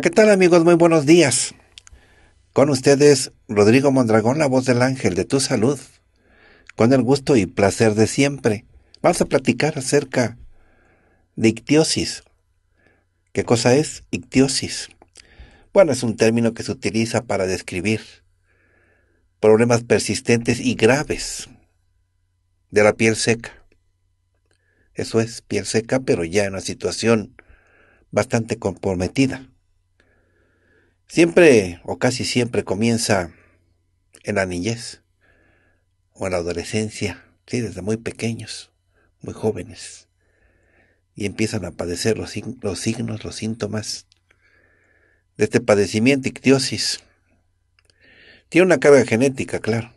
¿qué tal amigos? Muy buenos días. Con ustedes, Rodrigo Mondragón, la voz del ángel de tu salud. Con el gusto y placer de siempre, vamos a platicar acerca de ictiosis. ¿Qué cosa es ictiosis? Bueno, es un término que se utiliza para describir problemas persistentes y graves de la piel seca. Eso es piel seca, pero ya en una situación bastante comprometida. Siempre o casi siempre comienza en la niñez o en la adolescencia, desde muy pequeños, muy jóvenes, y empiezan a padecer los, los signos, los síntomas de este padecimiento, ictiosis. Tiene una carga genética, claro,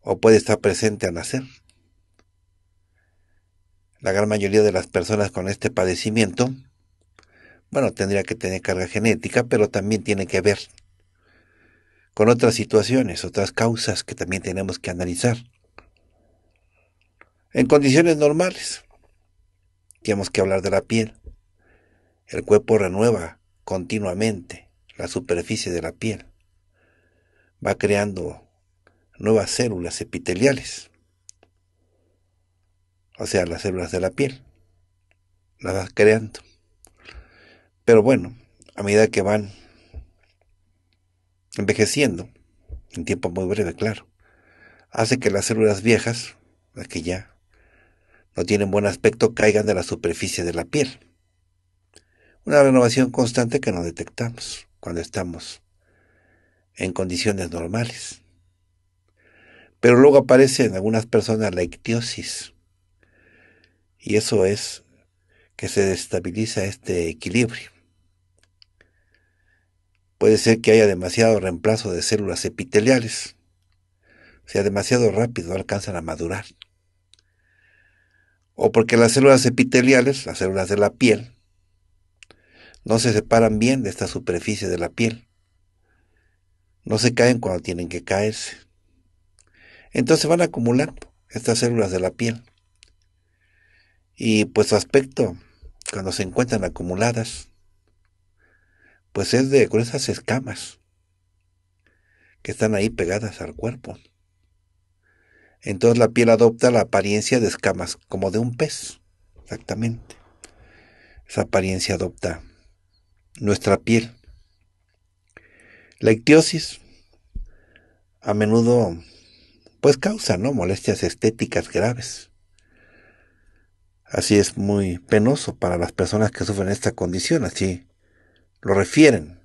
o puede estar presente al nacer. La gran mayoría de las personas con este padecimiento bueno, tendría que tener carga genética, pero también tiene que ver con otras situaciones, otras causas que también tenemos que analizar. En condiciones normales, tenemos que hablar de la piel. El cuerpo renueva continuamente la superficie de la piel. Va creando nuevas células epiteliales, o sea, las células de la piel. Las va creando. Pero bueno, a medida que van envejeciendo, en tiempo muy breve, claro, hace que las células viejas, las que ya no tienen buen aspecto, caigan de la superficie de la piel. Una renovación constante que no detectamos cuando estamos en condiciones normales. Pero luego aparece en algunas personas la ictiosis. Y eso es que se destabiliza este equilibrio. Puede ser que haya demasiado reemplazo de células epiteliales. O sea, demasiado rápido alcanzan a madurar. O porque las células epiteliales, las células de la piel, no se separan bien de esta superficie de la piel. No se caen cuando tienen que caerse. Entonces van a acumular estas células de la piel. Y pues su aspecto, cuando se encuentran acumuladas, pues es de gruesas escamas que están ahí pegadas al cuerpo. Entonces la piel adopta la apariencia de escamas, como de un pez, exactamente. Esa apariencia adopta nuestra piel. La ictiosis a menudo pues causa, ¿no? molestias estéticas graves. Así es muy penoso para las personas que sufren esta condición, así lo refieren.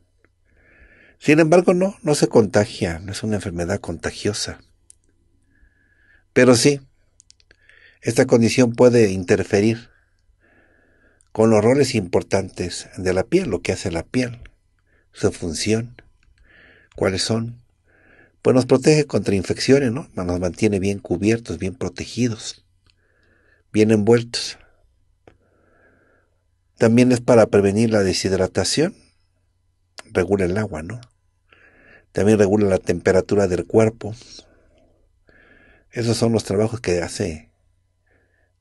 Sin embargo, no, no se contagia, no es una enfermedad contagiosa. Pero sí, esta condición puede interferir con los roles importantes de la piel, lo que hace la piel, su función, cuáles son. Pues nos protege contra infecciones, ¿no? Nos mantiene bien cubiertos, bien protegidos, bien envueltos. También es para prevenir la deshidratación, regula el agua, ¿no? También regula la temperatura del cuerpo. Esos son los trabajos que hace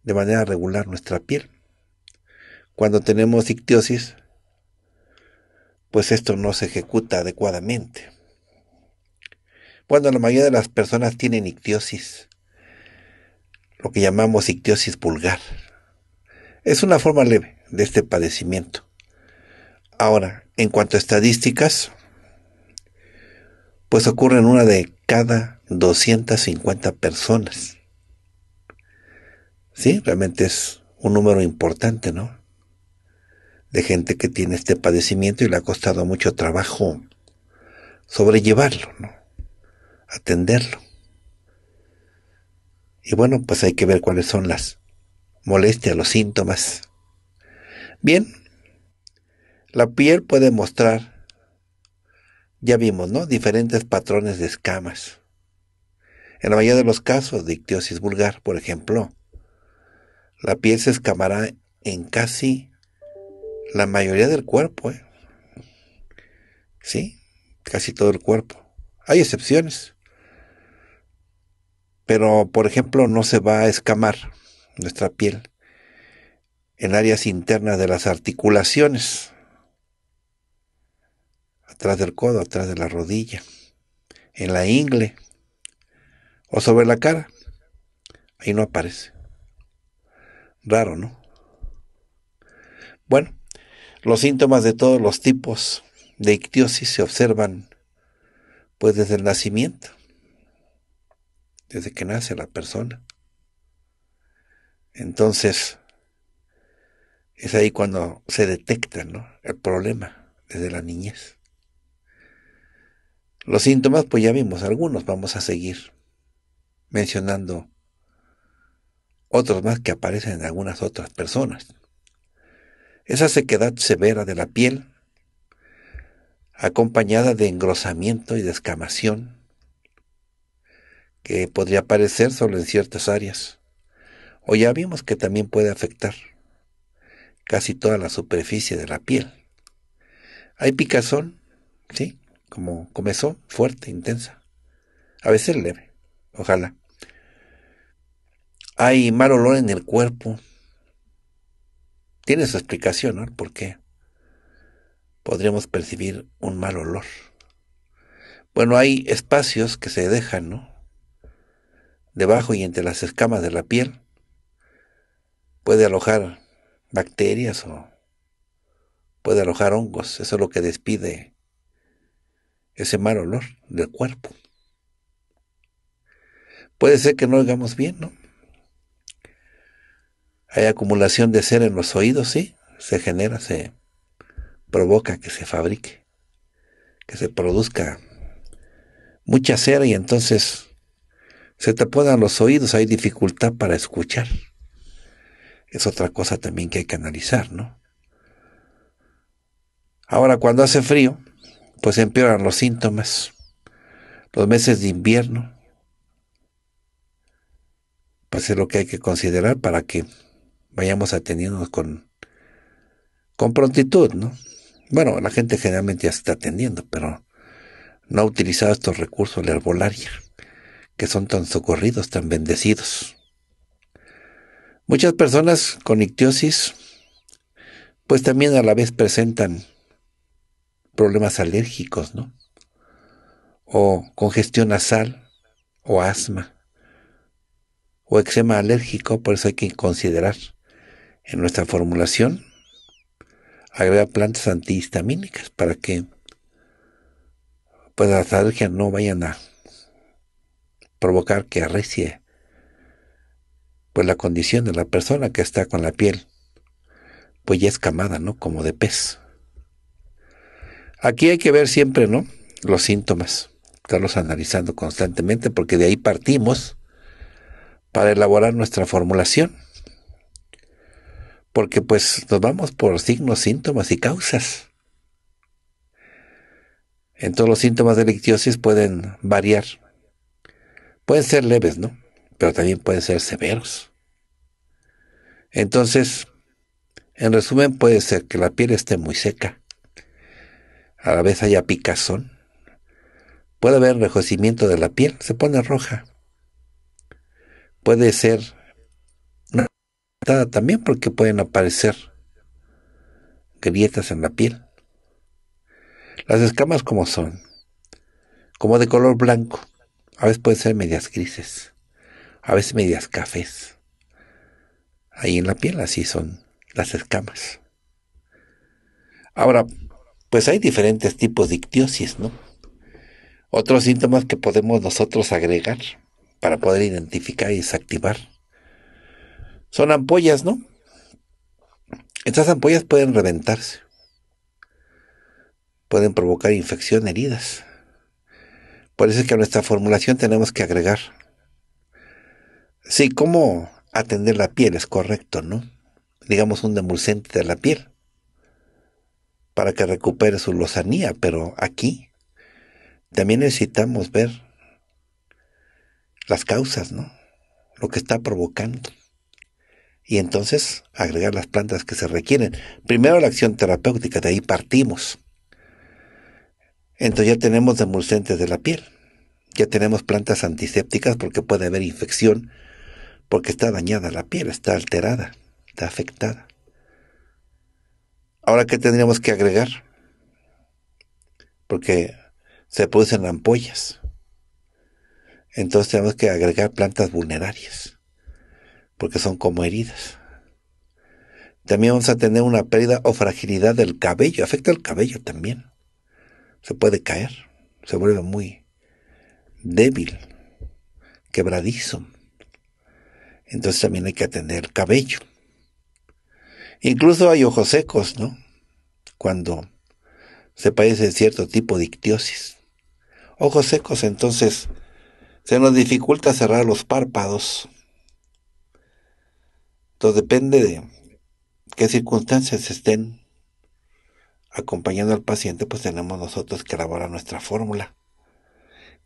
de manera regular nuestra piel. Cuando tenemos ictiosis, pues esto no se ejecuta adecuadamente. Cuando la mayoría de las personas tienen ictiosis, lo que llamamos ictiosis vulgar, es una forma leve de este padecimiento. Ahora, en cuanto a estadísticas, pues ocurren una de cada 250 personas. Sí, realmente es un número importante, ¿no? De gente que tiene este padecimiento y le ha costado mucho trabajo sobrellevarlo, ¿no? Atenderlo. Y bueno, pues hay que ver cuáles son las molestias, los síntomas. Bien, la piel puede mostrar, ya vimos, ¿no? Diferentes patrones de escamas. En la mayoría de los casos de ictiosis vulgar, por ejemplo, la piel se escamará en casi la mayoría del cuerpo. ¿eh? ¿Sí? Casi todo el cuerpo. Hay excepciones. Pero, por ejemplo, no se va a escamar nuestra piel en áreas internas de las articulaciones atrás del codo, atrás de la rodilla, en la ingle o sobre la cara. Ahí no aparece. Raro, ¿no? Bueno, los síntomas de todos los tipos de ictiosis se observan pues desde el nacimiento, desde que nace la persona. Entonces, es ahí cuando se detecta ¿no? el problema desde la niñez. Los síntomas, pues ya vimos algunos, vamos a seguir mencionando otros más que aparecen en algunas otras personas. Esa sequedad severa de la piel, acompañada de engrosamiento y descamación, que podría aparecer solo en ciertas áreas, o ya vimos que también puede afectar casi toda la superficie de la piel. Hay picazón, ¿sí? como comenzó, fuerte, intensa. A veces leve, ojalá. Hay mal olor en el cuerpo. Tiene su explicación, ¿no? ¿Por qué? Podríamos percibir un mal olor. Bueno, hay espacios que se dejan, ¿no? Debajo y entre las escamas de la piel. Puede alojar bacterias o puede alojar hongos. Eso es lo que despide ese mal olor del cuerpo. Puede ser que no oigamos bien, ¿no? Hay acumulación de cera en los oídos, sí, se genera, se provoca que se fabrique, que se produzca mucha cera y entonces se te ponen los oídos, hay dificultad para escuchar. Es otra cosa también que hay que analizar, ¿no? Ahora, cuando hace frío, pues empeoran los síntomas. Los meses de invierno, pues es lo que hay que considerar para que vayamos atendiendo con, con prontitud, ¿no? Bueno, la gente generalmente ya se está atendiendo, pero no ha utilizado estos recursos de la herbolaria, que son tan socorridos, tan bendecidos. Muchas personas con ictiosis, pues también a la vez presentan problemas alérgicos, ¿no? O congestión nasal, o asma, o eczema alérgico, por eso hay que considerar en nuestra formulación agregar plantas antihistamínicas para que pues las alergias no vayan a provocar que arrecie pues la condición de la persona que está con la piel pues ya escamada, ¿no? Como de pez. Aquí hay que ver siempre, ¿no? Los síntomas, estarlos analizando constantemente, porque de ahí partimos para elaborar nuestra formulación. Porque pues nos vamos por signos, síntomas y causas. Entonces los síntomas de ictiosis pueden variar. Pueden ser leves, ¿no? Pero también pueden ser severos. Entonces, en resumen, puede ser que la piel esté muy seca, a la vez haya picazón. Puede haber enrojecimiento de la piel, se pone roja. Puede ser una también porque pueden aparecer grietas en la piel. Las escamas como son, como de color blanco, a veces pueden ser medias grises, a veces medias cafés. Ahí en la piel así son las escamas. Ahora, pues hay diferentes tipos de ictiosis, ¿no? Otros síntomas que podemos nosotros agregar para poder identificar y desactivar son ampollas, ¿no? Estas ampollas pueden reventarse, pueden provocar infección, heridas. Por eso es que a nuestra formulación tenemos que agregar. Sí, cómo atender la piel es correcto, ¿no? Digamos un demulcente de la piel para que recupere su lozanía, pero aquí también necesitamos ver las causas, ¿no? Lo que está provocando. Y entonces agregar las plantas que se requieren. Primero la acción terapéutica, de ahí partimos. Entonces ya tenemos demulcentes de la piel, ya tenemos plantas antisépticas porque puede haber infección, porque está dañada la piel, está alterada, está afectada. Ahora, ¿qué tendríamos que agregar? Porque se producen ampollas. Entonces tenemos que agregar plantas vulnerarias, porque son como heridas. También vamos a tener una pérdida o fragilidad del cabello. Afecta el cabello también. Se puede caer. Se vuelve muy débil, quebradizo. Entonces también hay que atender el cabello. Incluso hay ojos secos, ¿no? Cuando se padece cierto tipo de ictiosis. Ojos secos, entonces, se nos dificulta cerrar los párpados. Entonces depende de qué circunstancias estén acompañando al paciente, pues tenemos nosotros que elaborar nuestra fórmula.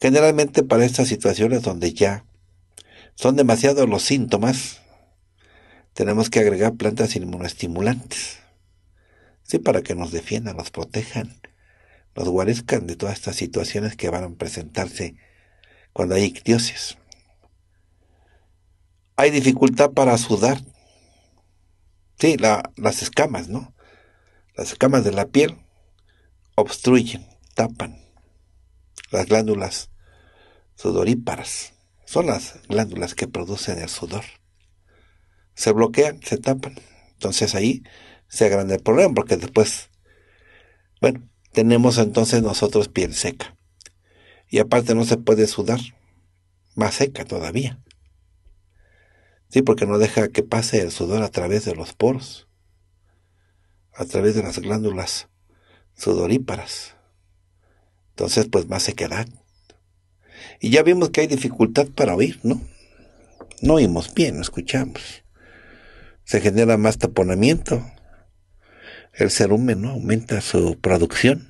Generalmente para estas situaciones donde ya son demasiados los síntomas, tenemos que agregar plantas inmunostimulantes. Sí, para que nos defiendan, nos protejan, nos guarezcan de todas estas situaciones que van a presentarse cuando hay ictiosis. Hay dificultad para sudar. Sí, las escamas, ¿no? Las escamas de la piel obstruyen, tapan las glándulas sudoríparas. Son las glándulas que producen el sudor se bloquean, se tapan. Entonces ahí se agranda el problema porque después, bueno, tenemos entonces nosotros piel seca. Y aparte no se puede sudar, más seca todavía. Sí, porque no deja que pase el sudor a través de los poros, a través de las glándulas sudoríparas. Entonces, pues más sequedad. Y ya vimos que hay dificultad para oír, ¿no? No oímos bien, no escuchamos se genera más taponamiento. El cerumen ¿no? aumenta su producción.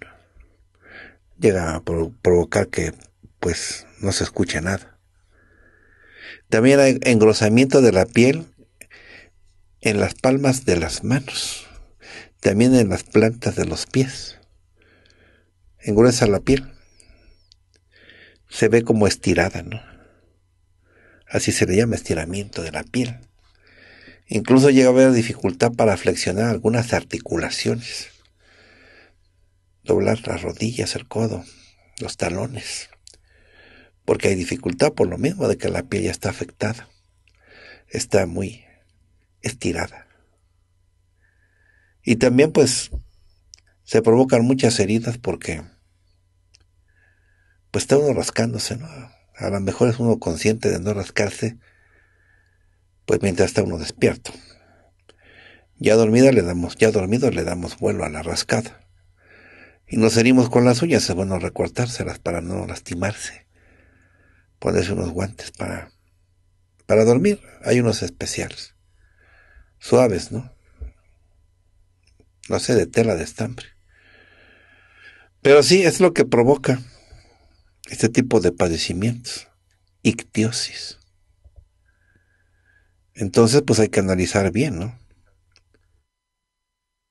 Llega a provocar que pues no se escuche nada. También hay engrosamiento de la piel en las palmas de las manos, también en las plantas de los pies. Engruesa la piel. Se ve como estirada, ¿no? Así se le llama estiramiento de la piel. Incluso llega a haber dificultad para flexionar algunas articulaciones, doblar las rodillas, el codo, los talones, porque hay dificultad por lo mismo de que la piel ya está afectada, está muy estirada. Y también pues se provocan muchas heridas porque pues está uno rascándose, ¿no? A lo mejor es uno consciente de no rascarse, pues mientras está uno despierto. Ya dormida le damos, ya dormido le damos vuelo a la rascada. Y nos herimos con las uñas, es bueno recortárselas para no lastimarse. Ponerse unos guantes para, para dormir. Hay unos especiales. Suaves, ¿no? No sé, de tela de estambre. Pero sí, es lo que provoca este tipo de padecimientos. Ictiosis. Entonces, pues hay que analizar bien, ¿no?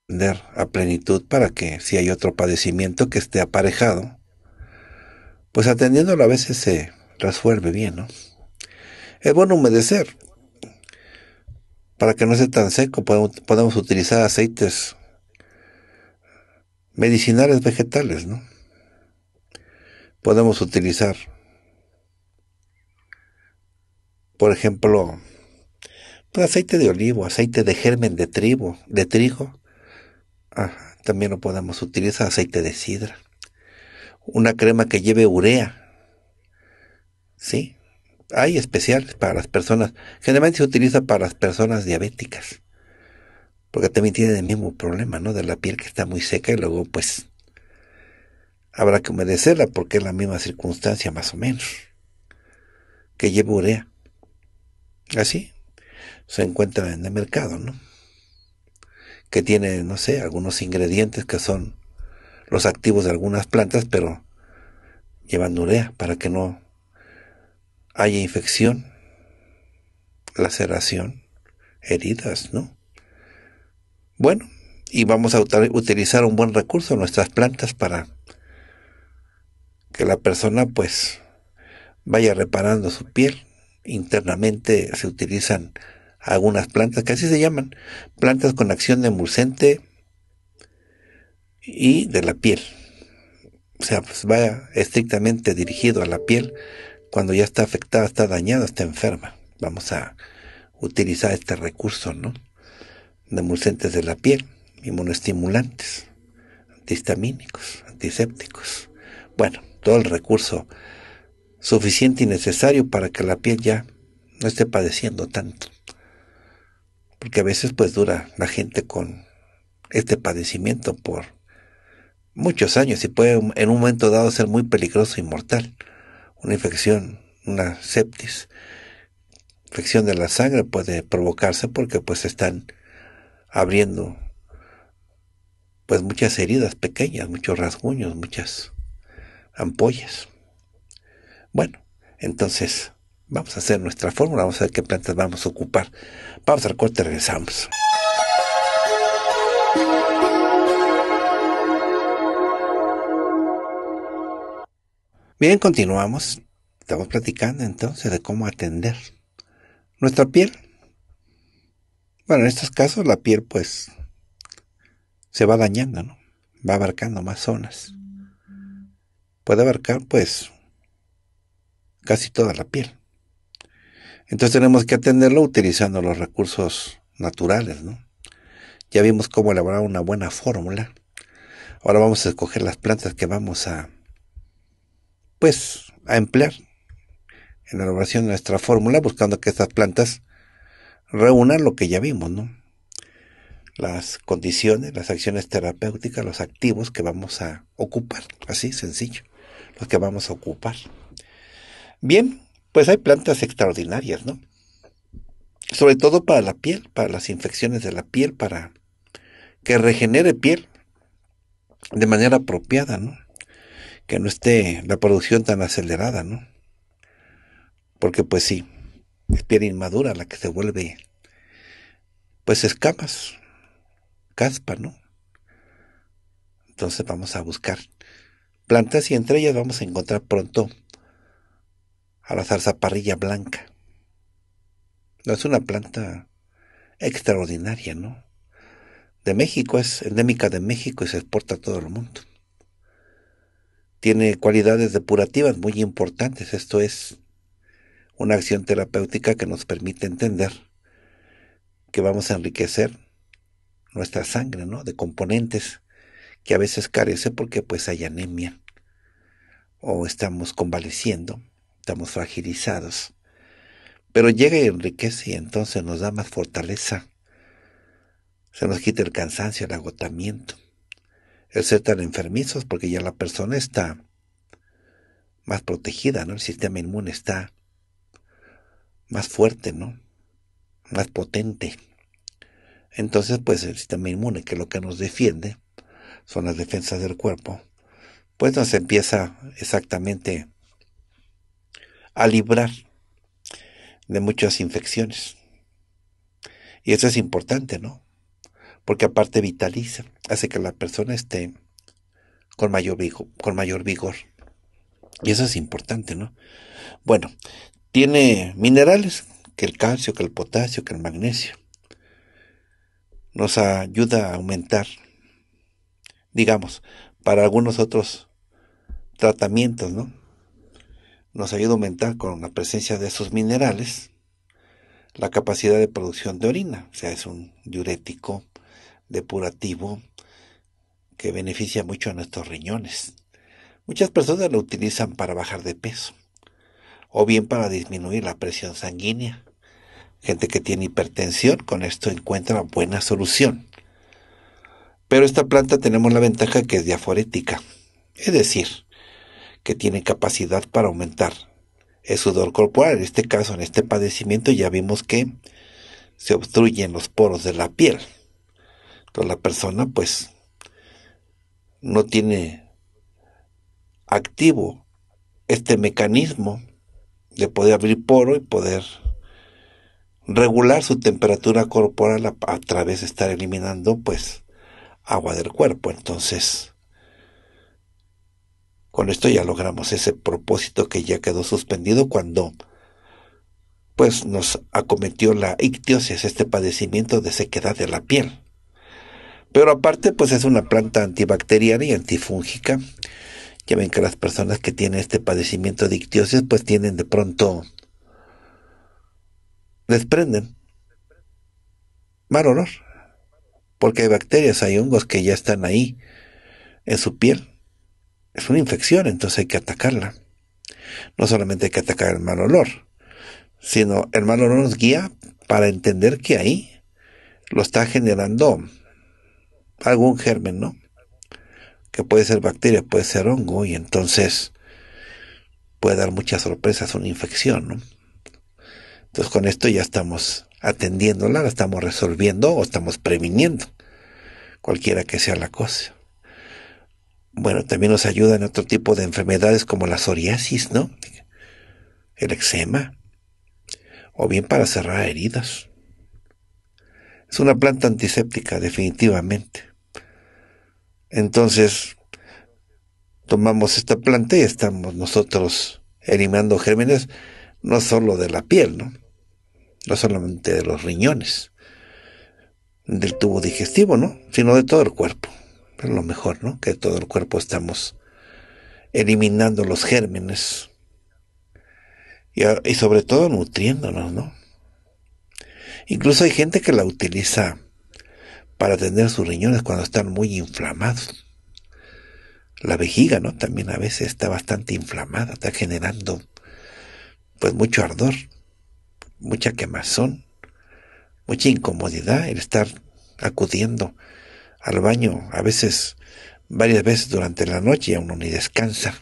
Ver a plenitud para que si hay otro padecimiento que esté aparejado, pues atendiéndolo a veces se resuelve bien, ¿no? Es bueno humedecer. Para que no esté tan seco, podemos utilizar aceites medicinales vegetales, ¿no? Podemos utilizar, por ejemplo, pues, aceite de olivo, aceite de germen de trigo, de trigo. también lo podemos utilizar, aceite de sidra. Una crema que lleve urea. Sí, hay especiales para las personas. Generalmente se utiliza para las personas diabéticas. Porque también tienen el mismo problema, ¿no? De la piel que está muy seca y luego pues habrá que humedecerla porque es la misma circunstancia más o menos. Que lleve urea. Así, ¿Ah, se encuentran en el mercado, ¿no? Que tiene, no sé, algunos ingredientes que son los activos de algunas plantas, pero llevan urea para que no haya infección, laceración, heridas, ¿no? Bueno, y vamos a utilizar un buen recurso, nuestras plantas, para que la persona pues vaya reparando su piel. Internamente se utilizan algunas plantas, que así se llaman, plantas con acción de emulsente y de la piel. O sea, pues va estrictamente dirigido a la piel cuando ya está afectada, está dañada, está enferma. Vamos a utilizar este recurso, ¿no? De emulsentes de la piel, inmunoestimulantes, antihistamínicos, antisépticos. Bueno, todo el recurso suficiente y necesario para que la piel ya no esté padeciendo tanto porque a veces pues dura la gente con este padecimiento por muchos años y puede en un momento dado ser muy peligroso y mortal. Una infección, una septis, infección de la sangre puede provocarse porque pues están abriendo pues muchas heridas pequeñas, muchos rasguños, muchas ampollas. Bueno, entonces Vamos a hacer nuestra fórmula, vamos a ver qué plantas vamos a ocupar. Vamos al corte, regresamos. Bien, continuamos. Estamos platicando entonces de cómo atender nuestra piel. Bueno, en estos casos la piel pues se va dañando, ¿no? Va abarcando más zonas. Puede abarcar pues casi toda la piel. Entonces tenemos que atenderlo utilizando los recursos naturales, ¿no? Ya vimos cómo elaborar una buena fórmula. Ahora vamos a escoger las plantas que vamos a, pues, a emplear en la elaboración de nuestra fórmula, buscando que estas plantas reúnan lo que ya vimos, ¿no? Las condiciones, las acciones terapéuticas, los activos que vamos a ocupar, así sencillo, los que vamos a ocupar. Bien, pues hay plantas extraordinarias, ¿no? Sobre todo para la piel, para las infecciones de la piel, para que regenere piel de manera apropiada, ¿no? Que no esté la producción tan acelerada, ¿no? Porque pues sí, es piel inmadura la que se vuelve, pues escamas, caspa, ¿no? Entonces vamos a buscar plantas y entre ellas vamos a encontrar pronto a la zarzaparrilla blanca. No es una planta extraordinaria, ¿no? De México es endémica de México y se exporta a todo el mundo. Tiene cualidades depurativas muy importantes, esto es una acción terapéutica que nos permite entender que vamos a enriquecer nuestra sangre, ¿no? De componentes que a veces carece porque pues hay anemia o estamos convaleciendo estamos fragilizados. Pero llega y enriquece y entonces nos da más fortaleza. Se nos quita el cansancio, el agotamiento. El ser tan enfermizos porque ya la persona está más protegida, ¿no? El sistema inmune está más fuerte, ¿no? Más potente. Entonces, pues el sistema inmune, que lo que nos defiende, son las defensas del cuerpo, pues nos empieza exactamente a librar de muchas infecciones. Y eso es importante, ¿no? Porque aparte vitaliza, hace que la persona esté con mayor, vigor, con mayor vigor. Y eso es importante, ¿no? Bueno, tiene minerales, que el calcio, que el potasio, que el magnesio. Nos ayuda a aumentar, digamos, para algunos otros tratamientos, ¿no? nos ayuda a aumentar con la presencia de esos minerales la capacidad de producción de orina, o sea, es un diurético depurativo que beneficia mucho a nuestros riñones. Muchas personas lo utilizan para bajar de peso o bien para disminuir la presión sanguínea. Gente que tiene hipertensión con esto encuentra buena solución. Pero esta planta tenemos la ventaja que es diaforética, es decir, que tiene capacidad para aumentar el sudor corporal. En este caso, en este padecimiento, ya vimos que se obstruyen los poros de la piel. Entonces la persona pues no tiene activo este mecanismo de poder abrir poro y poder regular su temperatura corporal a, a través de estar eliminando pues agua del cuerpo. Entonces, con esto ya logramos ese propósito que ya quedó suspendido cuando pues nos acometió la ictiosis, este padecimiento de sequedad de la piel. Pero aparte, pues es una planta antibacteriana y antifúngica. Ya ven que las personas que tienen este padecimiento de ictiosis, pues tienen de pronto. desprenden mal olor. Porque hay bacterias, hay hongos que ya están ahí, en su piel es una infección, entonces hay que atacarla. No solamente hay que atacar el mal olor, sino el mal olor nos guía para entender que ahí lo está generando algún germen, ¿no? Que puede ser bacteria, puede ser hongo, y entonces puede dar muchas sorpresas una infección, ¿no? Entonces con esto ya estamos atendiéndola, la estamos resolviendo o estamos previniendo, cualquiera que sea la cosa. Bueno, también nos ayuda en otro tipo de enfermedades como la psoriasis, ¿no? El eczema. O bien para cerrar heridas. Es una planta antiséptica, definitivamente. Entonces, tomamos esta planta y estamos nosotros eliminando gérmenes no solo de la piel, ¿no? No solamente de los riñones, del tubo digestivo, ¿no? Sino de todo el cuerpo pero lo mejor, ¿no? Que todo el cuerpo estamos eliminando los gérmenes y, ah, y sobre todo nutriéndonos, ¿no? Incluso hay gente que la utiliza para atender sus riñones cuando están muy inflamados. La vejiga, ¿no? También a veces está bastante inflamada, está generando pues mucho ardor, mucha quemazón, mucha incomodidad el estar acudiendo al baño, a veces varias veces durante la noche y uno ni descansa.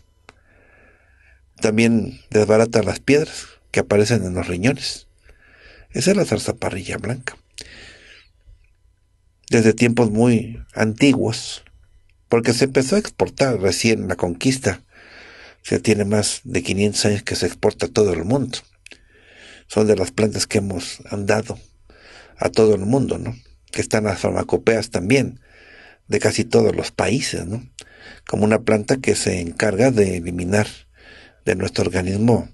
También desbarata las piedras que aparecen en los riñones. Esa es la zarzaparrilla blanca. Desde tiempos muy antiguos, porque se empezó a exportar recién la conquista. Se tiene más de 500 años que se exporta a todo el mundo. Son de las plantas que hemos andado a todo el mundo, ¿no? Que están las farmacopeas también de casi todos los países, ¿no? como una planta que se encarga de eliminar de nuestro organismo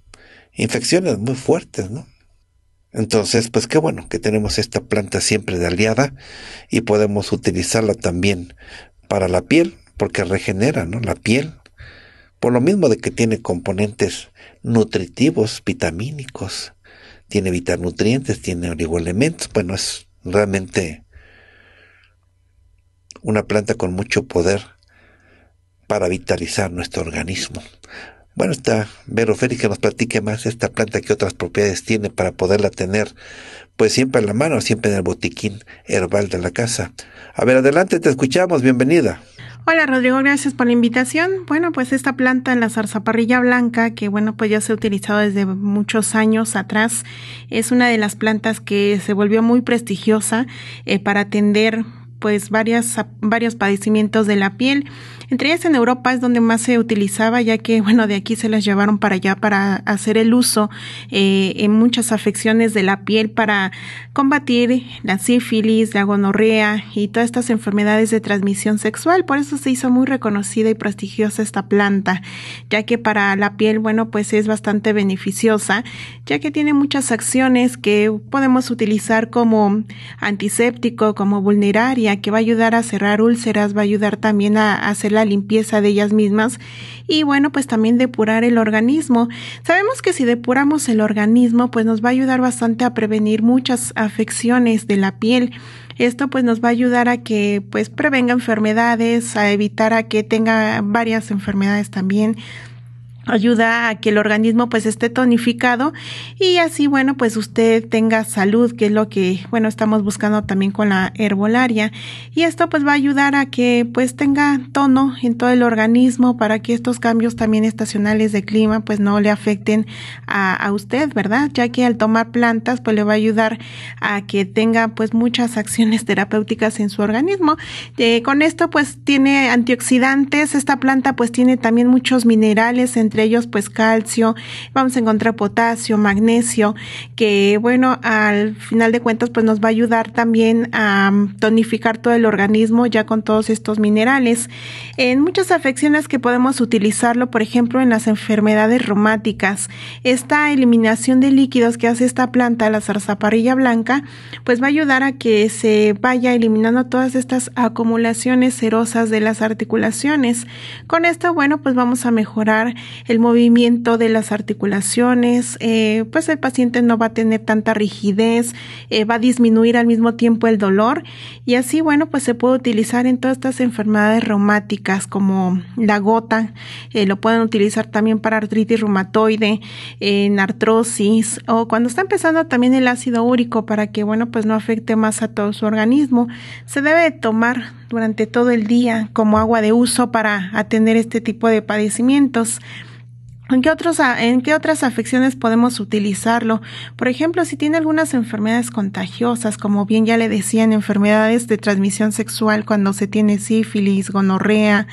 infecciones muy fuertes, ¿no? Entonces, pues qué bueno que tenemos esta planta siempre de aliada y podemos utilizarla también para la piel, porque regenera ¿no? la piel, por lo mismo de que tiene componentes nutritivos, vitamínicos, tiene nutrientes, tiene oligoelementos, bueno, es realmente una planta con mucho poder para vitalizar nuestro organismo. Bueno, está Vero Félix que nos platique más esta planta que otras propiedades tiene para poderla tener pues siempre en la mano, siempre en el botiquín herbal de la casa. A ver, adelante, te escuchamos, bienvenida. Hola Rodrigo, gracias por la invitación. Bueno, pues esta planta, la zarzaparrilla blanca, que bueno, pues ya se ha utilizado desde muchos años atrás, es una de las plantas que se volvió muy prestigiosa eh, para atender pues varias, varios padecimientos de la piel entre ellas en Europa es donde más se utilizaba, ya que, bueno, de aquí se las llevaron para allá para hacer el uso eh, en muchas afecciones de la piel para combatir la sífilis, la gonorrea y todas estas enfermedades de transmisión sexual. Por eso se hizo muy reconocida y prestigiosa esta planta, ya que para la piel, bueno, pues es bastante beneficiosa, ya que tiene muchas acciones que podemos utilizar como antiséptico, como vulneraria, que va a ayudar a cerrar úlceras, va a ayudar también a hacer la limpieza de ellas mismas y bueno, pues también depurar el organismo. Sabemos que si depuramos el organismo, pues nos va a ayudar bastante a prevenir muchas afecciones de la piel. Esto pues nos va a ayudar a que pues prevenga enfermedades, a evitar a que tenga varias enfermedades también ayuda a que el organismo pues esté tonificado y así bueno pues usted tenga salud que es lo que bueno estamos buscando también con la herbolaria y esto pues va a ayudar a que pues tenga tono en todo el organismo para que estos cambios también estacionales de clima pues no le afecten a, usted verdad ya que al tomar plantas pues le va a ayudar a que tenga pues muchas acciones terapéuticas en su organismo eh, con esto pues tiene antioxidantes esta planta pues tiene también muchos minerales en entre ellos pues calcio, vamos a encontrar potasio, magnesio, que bueno, al final de cuentas pues nos va a ayudar también a mm, tonificar todo el organismo ya con todos estos minerales. En muchas afecciones que podemos utilizarlo, por ejemplo, en las enfermedades reumáticas, esta eliminación de líquidos que hace esta planta, la zarzaparrilla blanca, pues va a ayudar a que se vaya eliminando todas estas acumulaciones serosas de las articulaciones. Con esto, bueno, pues vamos a mejorar el movimiento de las articulaciones, eh, pues el paciente no va a tener tanta rigidez, eh, va a disminuir al mismo tiempo el dolor y así, bueno, pues se puede utilizar en todas estas enfermedades reumáticas como la gota, eh, lo pueden utilizar también para artritis reumatoide, en artrosis o cuando está empezando también el ácido úrico para que, bueno, pues no afecte más a todo su organismo. Se debe tomar durante todo el día como agua de uso para atender este tipo de padecimientos. ¿En qué, otros, ah, ¿En qué otras afecciones podemos utilizarlo? Por ejemplo, si tiene algunas enfermedades contagiosas, como bien ya le decían, enfermedades de transmisión sexual cuando se tiene sífilis, gonorrea,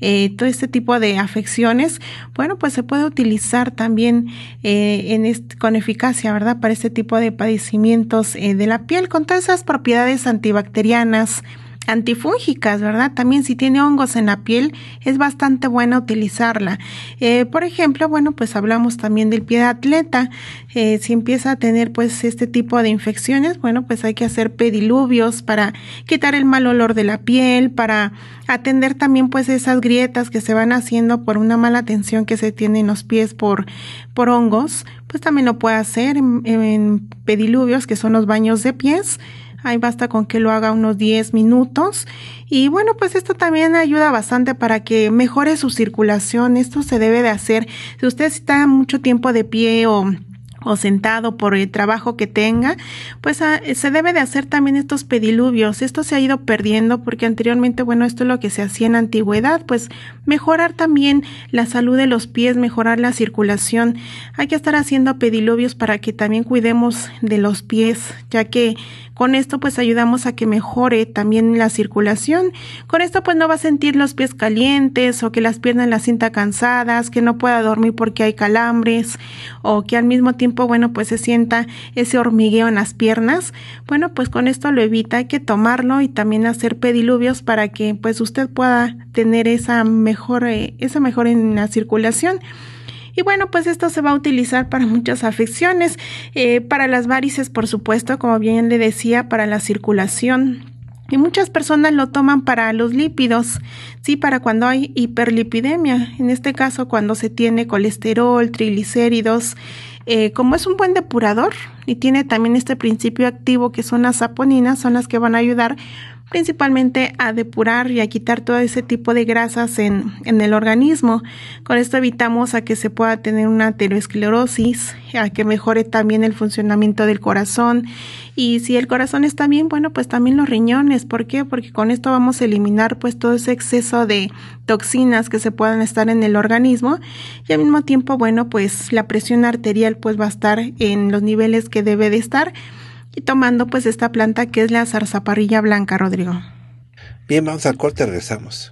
eh, todo este tipo de afecciones, bueno, pues se puede utilizar también eh, con eficacia, ¿verdad? Para este tipo de padecimientos eh, de la piel, con todas esas propiedades antibacterianas, antifúngicas, ¿verdad? También si tiene hongos en la piel es bastante buena utilizarla. Eh, por ejemplo, bueno, pues hablamos también del pie de atleta. Eh, si empieza a tener pues este tipo de infecciones, bueno, pues hay que hacer pediluvios para quitar el mal olor de la piel, para atender también pues esas grietas que se van haciendo por una mala atención que se tiene en los pies por, por hongos, pues también lo puede hacer en, en pediluvios que son los baños de pies. Ahí basta con que lo haga unos 10 minutos. Y bueno, pues esto también ayuda bastante para que mejore su circulación. Esto se debe de hacer. Si usted está mucho tiempo de pie o sentado por el trabajo que tenga, pues ah, se debe de hacer también estos pediluvios. Esto se ha ido perdiendo porque anteriormente, bueno, esto es lo que se hacía en antigüedad, pues mejorar también la salud de los pies, mejorar la circulación. Hay que estar haciendo pediluvios para que también cuidemos de los pies, ya que con esto pues ayudamos a que mejore también la circulación. Con esto pues no va a sentir los pies calientes o que las piernas las sienta cansadas, que no pueda dormir porque hay calambres o que al mismo tiempo bueno pues se sienta ese hormigueo en las piernas. Bueno pues con esto lo evita, hay que tomarlo y también hacer pediluvios para que pues usted pueda tener esa mejor, eh, esa mejor en la circulación. Y bueno, pues esto se va a utilizar para muchas afecciones, eh, para las varices, por supuesto, como bien le decía, para la circulación. Y muchas personas lo toman para los lípidos, sí, para cuando hay hiperlipidemia, en este caso cuando se tiene colesterol, triglicéridos, eh, como es un buen depurador y tiene también este principio activo que son las saponinas, son las que van a ayudar principalmente a depurar y a quitar todo ese tipo de grasas en, el organismo. Con esto evitamos a que se pueda tener una aterosclerosis, a que mejore también el funcionamiento del corazón. Y si el corazón está bien, bueno, pues también los riñones. ¿Por qué? Porque con esto vamos a eliminar pues todo ese exceso de toxinas que se puedan estar en el organismo y al mismo tiempo, bueno, pues la presión arterial pues va a estar en los niveles que debe de estar y tomando pues esta planta que es la zarzaparrilla blanca, Rodrigo. Bien, vamos al corte, regresamos.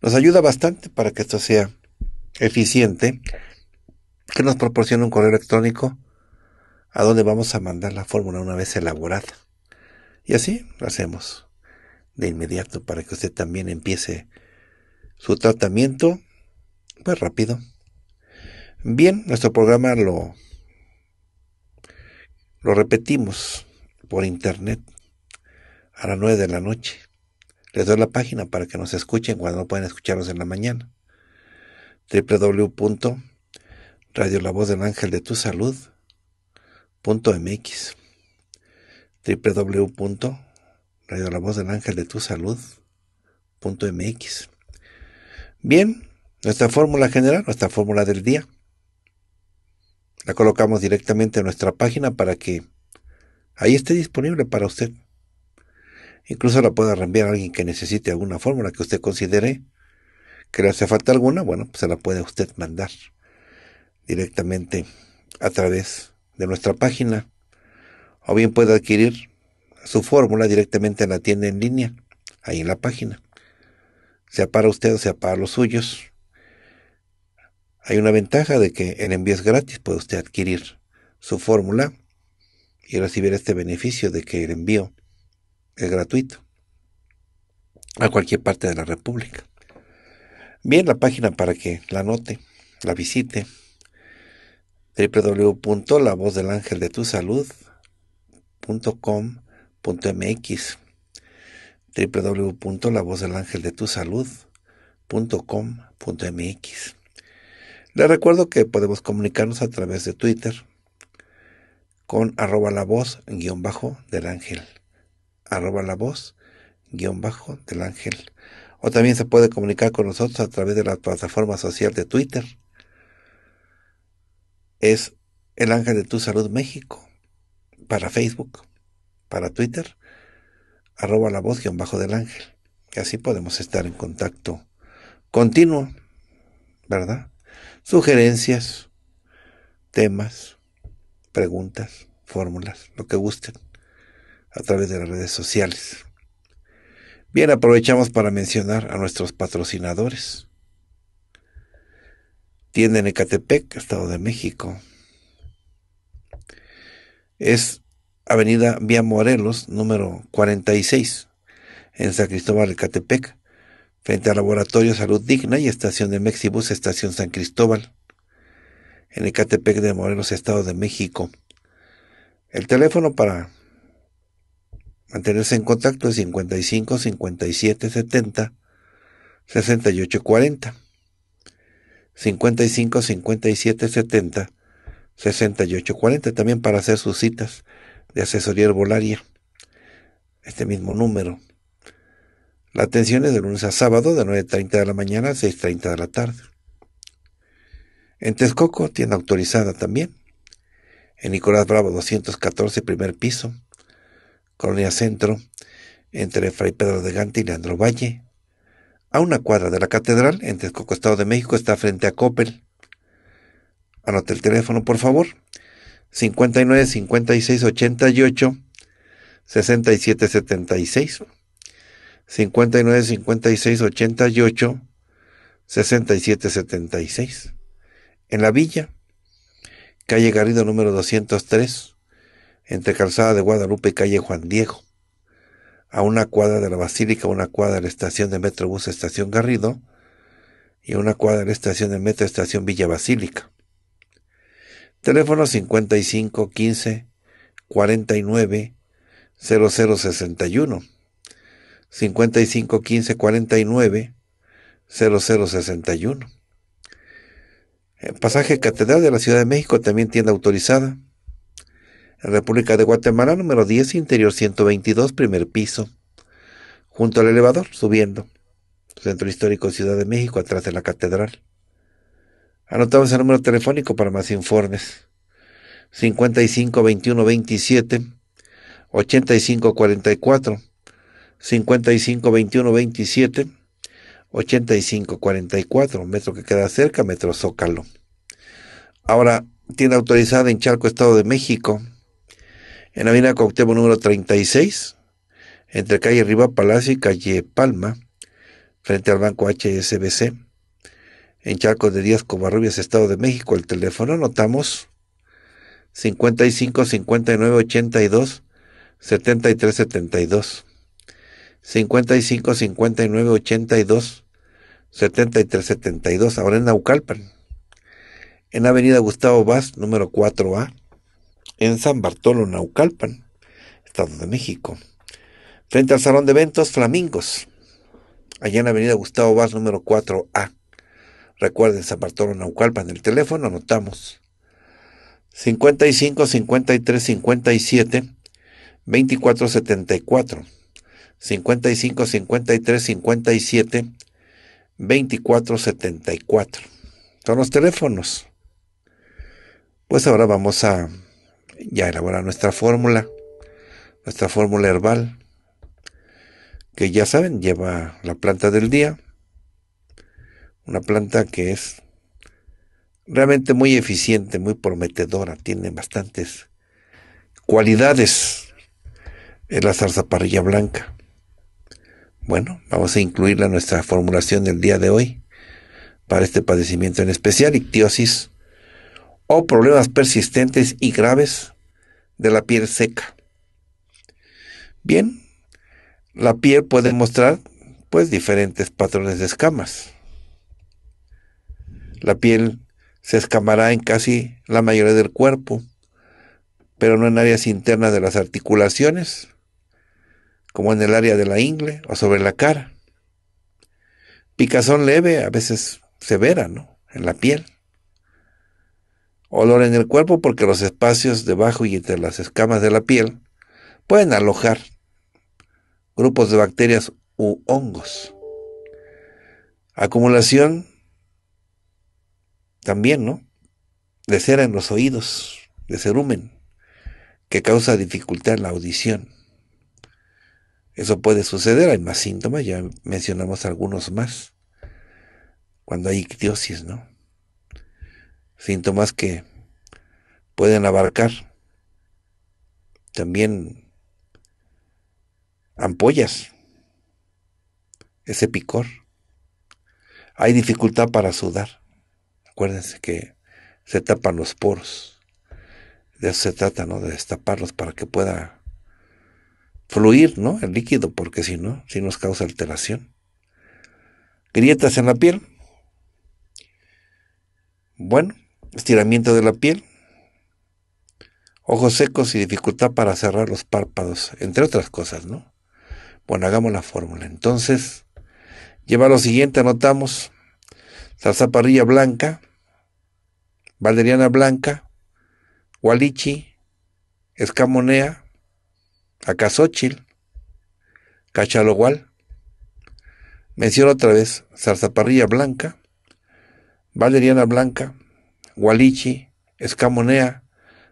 Nos ayuda bastante para que esto sea eficiente, que nos proporcione un correo electrónico a donde vamos a mandar la fórmula una vez elaborada. Y así lo hacemos de inmediato para que usted también empiece su tratamiento, fue pues, rápido. Bien, nuestro programa lo, lo repetimos por internet a las 9 de la noche. Les doy la página para que nos escuchen cuando no pueden escucharnos en la mañana. www.radio la voz del ángel de tu saludmx la voz del ángel de tu saludmx Bien, nuestra fórmula general, nuestra fórmula del día. La colocamos directamente en nuestra página para que ahí esté disponible para usted. Incluso la pueda reenviar a alguien que necesite alguna fórmula que usted considere que le hace falta alguna, bueno, pues se la puede usted mandar directamente a través de nuestra página. O bien puede adquirir su fórmula directamente en la tienda en línea, ahí en la página sea para usted o sea para los suyos. Hay una ventaja de que el envío es gratis, puede usted adquirir su fórmula y recibir este beneficio de que el envío es gratuito a cualquier parte de la República. Bien, la página para que la note, la visite, www.lavozdelangeldetusalud.com.mx www.lavozdelangeldetusalud.com.mx. Les recuerdo que podemos comunicarnos a través de Twitter con arroba la voz guión bajo del ángel. Arroba la voz guión bajo del ángel. O también se puede comunicar con nosotros a través de la plataforma social de Twitter. Es el ángel de tu salud México para Facebook, para Twitter arroba la voz guión bajo del ángel. Y así podemos estar en contacto continuo, ¿verdad? Sugerencias, temas, preguntas, fórmulas, lo que gusten, a través de las redes sociales. Bien, aprovechamos para mencionar a nuestros patrocinadores. Tienda en Ecatepec, Estado de México. Es Avenida Vía Morelos, número 46, en San Cristóbal, Catepec, frente al Laboratorio Salud Digna y Estación de Mexibus, Estación San Cristóbal, en Ecatepec de Morelos, Estado de México. El teléfono para mantenerse en contacto es 55 57 70 68 40. 55 57 70 68 40. También para hacer sus citas de asesoría herbolaria, este mismo número. La atención es de lunes a sábado, de 9.30 de la mañana a 6.30 de la tarde. En Texcoco, tienda autorizada también. En Nicolás Bravo 214, primer piso. Colonia Centro, entre Fray Pedro de Gante y Leandro Valle. A una cuadra de la catedral, en Texcoco, Estado de México, está frente a Coppel. Anote el teléfono, por favor. 59 56 88 67 76 59 56 88 67 76 en la villa calle Garrido número 203 entre calzada de Guadalupe y calle Juan Diego a una cuadra de la Basílica, una cuadra de la estación de Metrobús Estación Garrido y una cuadra de la estación de Metro Estación Villa Basílica. Teléfono 5515 49 0061. 5515 49 0061. El pasaje Catedral de la Ciudad de México, también tienda autorizada. República de Guatemala, número 10, interior 122, primer piso. Junto al elevador, subiendo. Centro Histórico Ciudad de México, atrás de la Catedral. Anotamos el número telefónico para más informes. 55 21 27 85 44 55 21 27 85 44 metro que queda cerca, metro Zócalo. Ahora tiene autorizada en Charco, Estado de México, en avenida Cuauhtémoc número 36, entre calle Riva Palacio y calle Palma, frente al banco HSBC en Chaco de Díaz, Covarrubias, Estado de México. El teléfono anotamos 55 59 82 73 72. 55 59 82 73 72. Ahora en Naucalpan. En Avenida Gustavo Vaz, número 4A, en San Bartolo, Naucalpan, Estado de México. Frente al Salón de Eventos Flamingos, allá en Avenida Gustavo Vaz, número 4A. Recuerden, San Bartolo en el teléfono, anotamos. 55 53 57 24 74. 55 53 57 24 74. Son los teléfonos. Pues ahora vamos a ya elaborar nuestra fórmula, nuestra fórmula herbal, que ya saben, lleva la planta del día, una planta que es realmente muy eficiente, muy prometedora, tiene bastantes cualidades. en la zarzaparrilla blanca. Bueno, vamos a incluirla en nuestra formulación del día de hoy para este padecimiento en especial, ictiosis o problemas persistentes y graves de la piel seca. Bien, la piel puede mostrar pues diferentes patrones de escamas. La piel se escamará en casi la mayoría del cuerpo, pero no en áreas internas de las articulaciones, como en el área de la ingle o sobre la cara. Picazón leve, a veces severa, ¿no? En la piel. Olor en el cuerpo porque los espacios debajo y entre las escamas de la piel pueden alojar grupos de bacterias u hongos. Acumulación también, ¿no? De cera en los oídos, de cerumen, que causa dificultad en la audición. Eso puede suceder, hay más síntomas, ya mencionamos algunos más. Cuando hay ictiosis, ¿no? Síntomas que pueden abarcar también ampollas, ese picor. Hay dificultad para sudar. Acuérdense que se tapan los poros. De eso se trata, ¿no? De destaparlos para que pueda fluir, ¿no? El líquido, porque si no, si nos causa alteración. Grietas en la piel. Bueno, estiramiento de la piel. Ojos secos y dificultad para cerrar los párpados, entre otras cosas, ¿no? Bueno, hagamos la fórmula. Entonces, lleva lo siguiente, anotamos salsa blanca, valeriana blanca, gualichi, escamonea, acasochil, cachalogual. Menciono otra vez, zarzaparrilla blanca, valeriana blanca, gualichi, escamonea,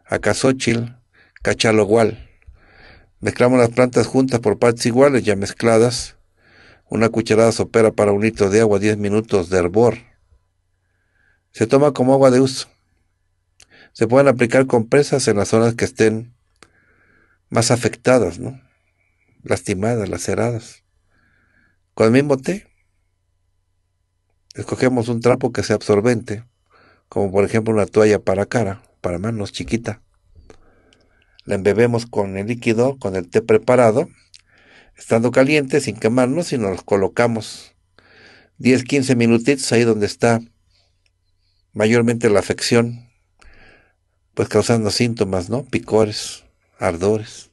acasochil, cachalogual. Mezclamos las plantas juntas por partes iguales ya mezcladas. Una cucharada sopera para un litro de agua, 10 minutos de hervor. Se toma como agua de uso. Se pueden aplicar compresas en las zonas que estén más afectadas, ¿no? Lastimadas, laceradas. Con el mismo té, escogemos un trapo que sea absorbente, como por ejemplo una toalla para cara, para manos chiquita. La embebemos con el líquido, con el té preparado, estando caliente, sin quemarnos, y nos colocamos 10, 15 minutitos ahí donde está mayormente la afección, pues causando síntomas, ¿no? Picores, ardores.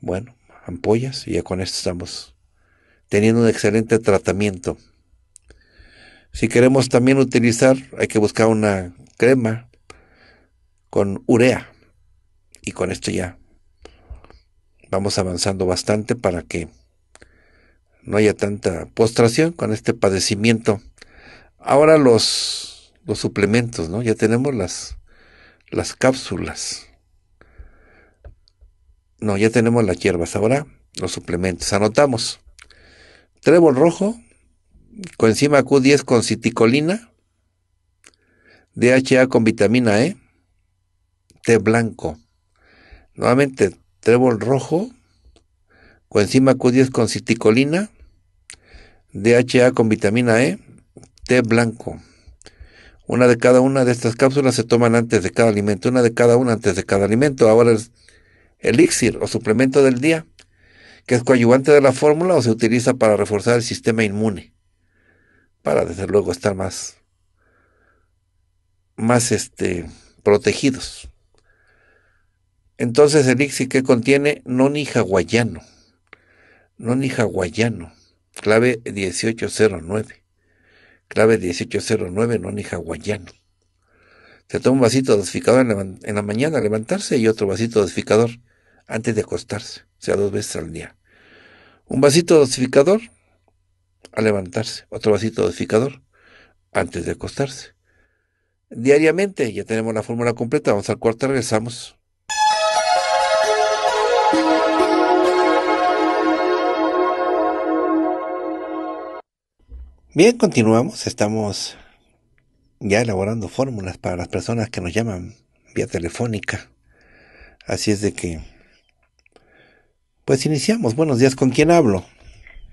Bueno, ampollas y ya con esto estamos teniendo un excelente tratamiento. Si queremos también utilizar, hay que buscar una crema con urea y con esto ya vamos avanzando bastante para que no haya tanta postración con este padecimiento. Ahora los los suplementos, ¿no? Ya tenemos las, las cápsulas. No, ya tenemos las hierbas. Ahora los suplementos. Anotamos. Trébol rojo, coenzima Q10 con citicolina, DHA con vitamina E, té blanco. Nuevamente, trébol rojo, coenzima Q10 con citicolina, DHA con vitamina E, té blanco. Una de cada una de estas cápsulas se toman antes de cada alimento, una de cada una antes de cada alimento. Ahora el elixir o suplemento del día, que es coadyuvante de la fórmula o se utiliza para reforzar el sistema inmune, para desde luego estar más, más este, protegidos. Entonces el elixir que contiene noni hawaiano, noni hawaiano, clave 1809 clave 1809, noni hawaiano. Se toma un vasito dosificador en la, mañana al levantarse y otro vasito dosificador antes de acostarse, o sea, dos veces al día. Un vasito dosificador al levantarse, otro vasito dosificador antes de acostarse. Diariamente, ya tenemos la fórmula completa, vamos al cuarto, regresamos. Bien, continuamos. Estamos ya elaborando fórmulas para las personas que nos llaman vía telefónica. Así es de que, pues iniciamos. Buenos días, ¿con quién hablo?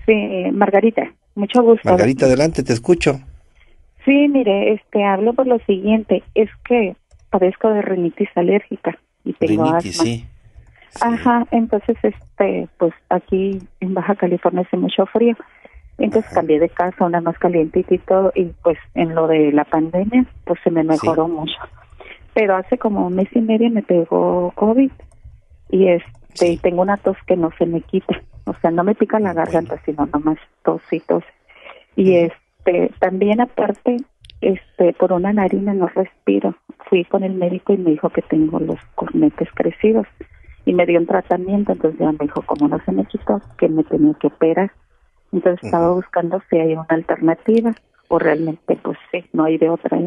Sí, Margarita, mucho gusto. Margarita, adelante, te escucho. Sí, mire, este, hablo por lo siguiente, es que padezco de rinitis alérgica y tengo rinitis, Sí. Sí. Ajá, entonces, este, pues aquí en Baja California hace mucho frío. Entonces cambié de casa, una más calientita y todo, y pues en lo de la pandemia, pues se me mejoró mucho. Pero hace como un mes y medio me pegó COVID y este tengo una tos que no se me quita. O sea, no me pica la garganta, sino nomás tos y tos. Y este, también aparte, este, por una narina no respiro. Fui con el médico y me dijo que tengo los cornetes crecidos y me dio un tratamiento, entonces ya me dijo, como no se me quitó, que me tenía que operar. Entonces estaba buscando si hay una alternativa o realmente pues sí, no hay de otra.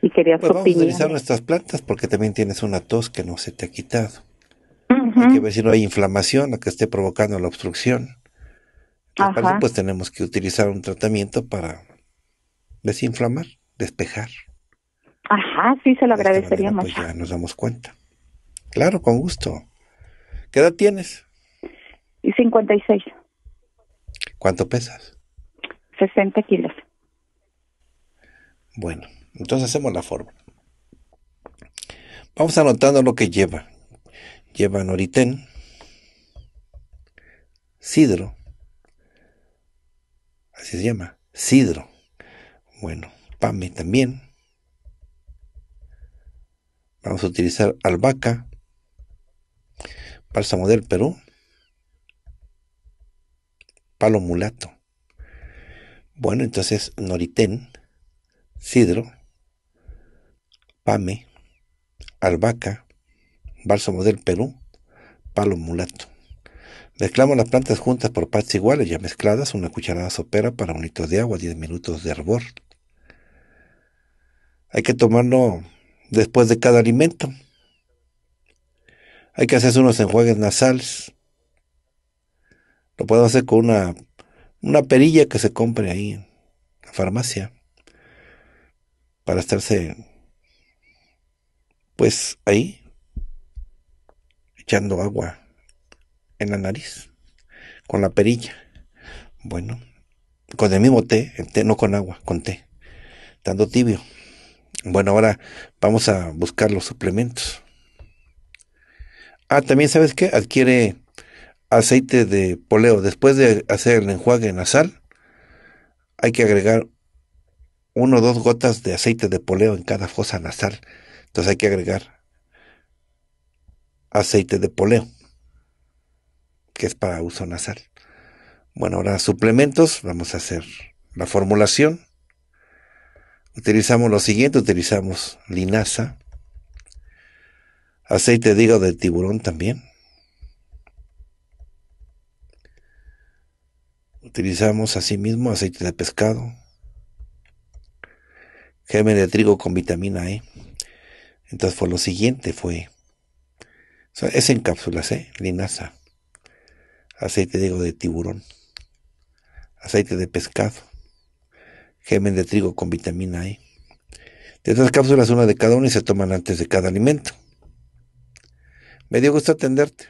Y quería pues, su a utilizar nuestras plantas porque también tienes una tos que no se te ha quitado. que ver si no hay inflamación la que esté provocando la obstrucción. Entonces pues tenemos que utilizar un tratamiento para desinflamar, despejar. Ajá, sí, se lo agradecería Pues ya nos damos cuenta. Claro, con gusto. ¿Qué edad tienes? 56. ¿Cuánto pesas? 60 kilos. Bueno, entonces hacemos la fórmula. Vamos anotando lo que lleva. Lleva noritén, sidro, así se llama, sidro. Bueno, pame también. Vamos a utilizar albahaca, bálsamo del Perú, palo mulato. Bueno, entonces noritén, sidro, pame, albahaca, bálsamo del Perú, palo mulato. Mezclamos las plantas juntas por partes iguales, ya mezcladas, una cucharada sopera para un litro de agua, 10 minutos de hervor. Hay que tomarlo después de cada alimento. Hay que hacerse unos enjuagues nasales lo puedo hacer con una, una perilla que se compre ahí en la farmacia para estarse pues ahí echando agua en la nariz con la perilla. Bueno, con el mismo té, no con agua, con té, dando tibio. Bueno, ahora vamos a buscar los suplementos. Ah, también sabes que adquiere aceite de poleo. Después de hacer el enjuague nasal, hay que agregar uno o dos gotas de aceite de poleo en cada fosa nasal. Entonces hay que agregar aceite de poleo, que es para uso nasal. Bueno, ahora suplementos, vamos a hacer la formulación. Utilizamos lo siguiente, utilizamos linaza, aceite de hígado de tiburón también, Utilizamos asimismo aceite de pescado, germen de trigo con vitamina E. Entonces fue lo siguiente, fue... es en cápsulas, ¿eh? Linaza. Aceite de tiburón. Aceite de pescado. Germen de trigo con vitamina E. De estas cápsulas, una de cada una y se toman antes de cada alimento. Me dio gusto atenderte.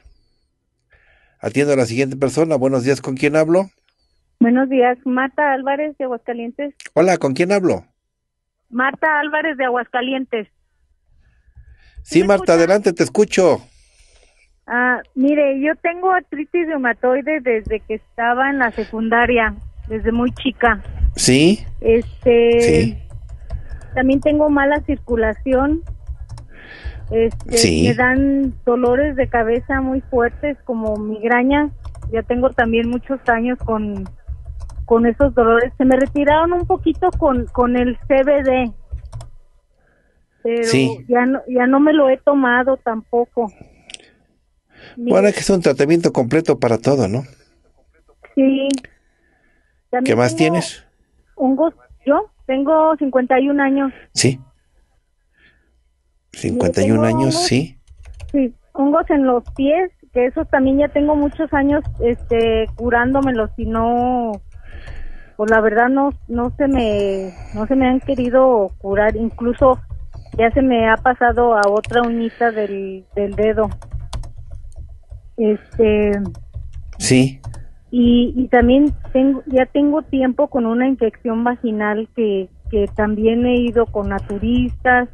Atiendo a la siguiente persona. Buenos días, ¿con quién hablo? Buenos días, Marta Álvarez de Aguascalientes. Hola, ¿con quién hablo? Marta Álvarez de Aguascalientes. Sí, Marta, adelante, te escucho. Ah, mire, yo tengo artritis reumatoide desde que estaba en la secundaria, desde muy chica. Sí. Este. Sí. También tengo mala circulación. Este, sí. Me dan dolores de cabeza muy fuertes, como migraña. Ya tengo también muchos años con con esos dolores. Se me retiraron un poquito con, con el CBD, pero ya, no, ya no me lo he tomado tampoco. Bueno, es que es un tratamiento completo para todo, ¿no? Sí. ¿Qué más tienes? Hongos. Yo tengo 51 años. Sí. 51 años, sí. Sí, hongos en los pies, que esos también ya tengo muchos años este curándomelos y no pues la verdad no no se me no se me han querido curar incluso ya se me ha pasado a otra uñita del, del dedo este sí y, y también tengo ya tengo tiempo con una infección vaginal que que también he ido con naturistas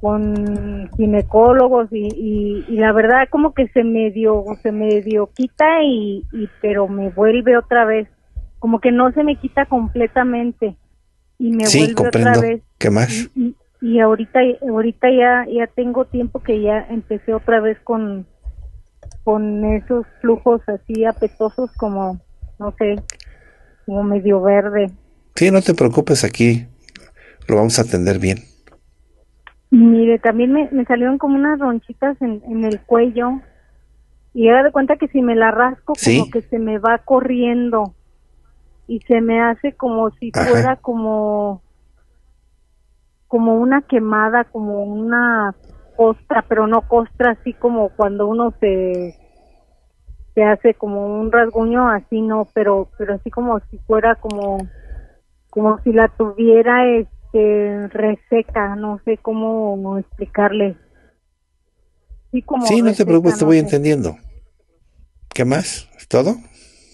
con ginecólogos y, y, la verdad como que se me dio se me dio quita y pero me vuelve otra vez como que no se me quita completamente y me vuelve otra vez. ¿Qué más? Y, ahorita ahorita ya ya tengo tiempo que ya empecé otra vez con con esos flujos así apetosos como no sé, como medio verde. Sí, no te preocupes, aquí lo vamos a atender bien. Mire, también me, salieron como unas ronchitas en, el cuello y haga de cuenta que si me la rasco como que se me va corriendo y se me hace como si fuera como como una quemada, como una costra, pero no costra así como cuando uno se se hace como un rasguño así no, pero pero así como si fuera como como si la tuviera este reseca, no sé cómo explicarle. Sí, como sí no te preocupes, te voy entendiendo. ¿Qué más? todo?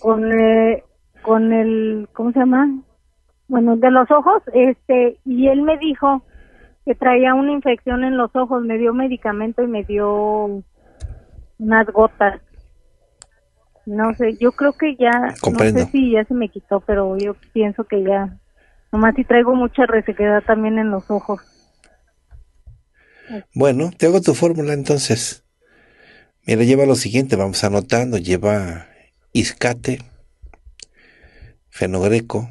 Con, eh, con el, ¿cómo se llama? Bueno, de los ojos, este, y él me dijo que traía una infección en los ojos, me dio medicamento y me dio unas gotas. No sé, yo creo que ya, no sé si ya se me quitó, pero yo pienso que ya, nomás si traigo mucha resequedad también en los ojos. Bueno, te hago tu fórmula entonces. Mira, lleva lo siguiente, vamos anotando, lleva iscate, Fenogreco,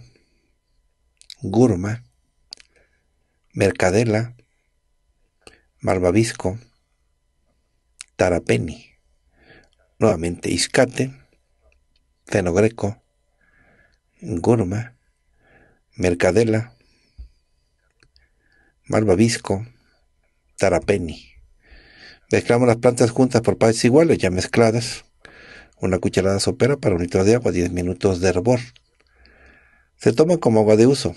Gurma, Mercadela, Malvavisco, Tarapeni, nuevamente Iscate, Fenogreco, Gurma, Mercadela, Malvavisco, Tarapeni. Mezclamos las plantas juntas por partes iguales, ya mezcladas. Una cucharada sopera para un litro de agua, 10 minutos de hervor. Se toma como agua de uso.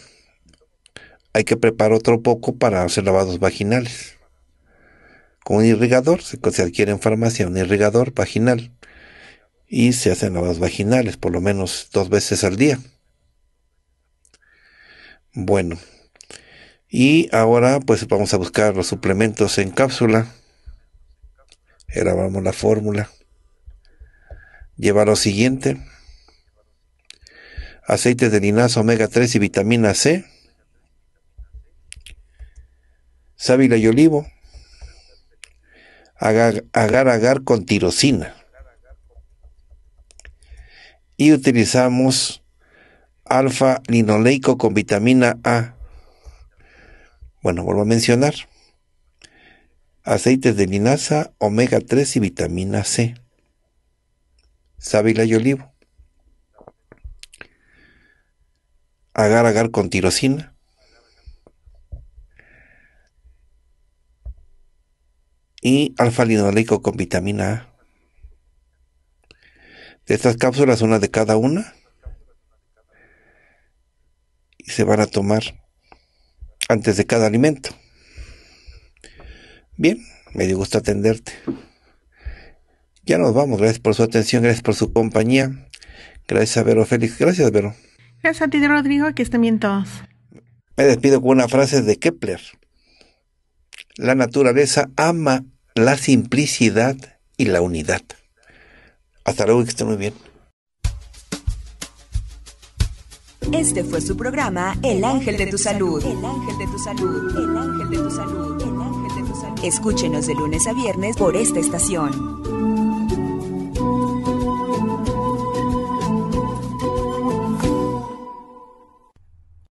Hay que preparar otro poco para hacer lavados vaginales. Con un irrigador se, adquiere en farmacia un irrigador vaginal y se hacen lavados vaginales por lo menos dos veces al día. Bueno, y ahora pues vamos a buscar los suplementos en cápsula. Grabamos la fórmula. Lleva lo siguiente aceites de linaza, omega 3 y vitamina C, sábila y olivo, agar agar, con tirosina. Y utilizamos alfa linoleico con vitamina A. Bueno, vuelvo a mencionar. Aceites de linaza, omega 3 y vitamina C. Sábila y olivo. agar agar con tirosina. Y alfa-linoleico con vitamina A. De estas cápsulas, una de cada una. Y se van a tomar antes de cada alimento. Bien, me dio gusto atenderte. Ya nos vamos, gracias por su atención, gracias por su compañía. Gracias a Vero Félix, gracias Vero. Gracias a ti, Rodrigo, que estén bien todos. Me despido con una frase de Kepler. La naturaleza ama la simplicidad y la unidad. Hasta luego, que estén muy bien. Este fue su programa El Ángel de tu Salud. El Ángel de tu Salud. El Ángel de tu Salud. Escúchenos de lunes a viernes por esta estación.